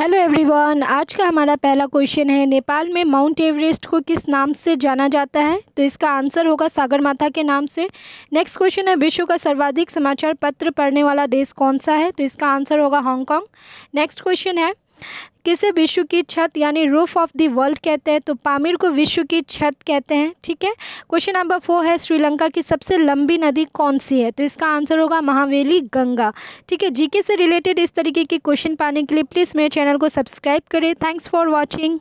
hello everyone आज का हमारा पहला क्वेश्चन है नेपाल में माउंट एवरेस्ट को किस नाम से जाना जाता है तो इसका आंसर होगा सागर माथा के नाम से नेक्स्ट क्वेश्चन है विश्व का सर्वाधिक समाचार पत्र पढ़ने वाला देश कौन सा है तो इसका आंसर होगा हांगकॉन्ग नेक्स्ट क्वेश्चन है किसे विश्व की छत यानी रूफ ऑफ द वर्ल्ड कहते हैं तो पामीर को विश्व की छत कहते हैं ठीक है क्वेश्चन नंबर फोर है श्रीलंका की सबसे लंबी नदी कौन सी है तो इसका आंसर होगा महावेली गंगा ठीक है जीके से रिलेटेड इस तरीके के क्वेश्चन पाने के लिए प्लीज़ मेरे चैनल को सब्सक्राइब करें थैंक्स फॉर वॉचिंग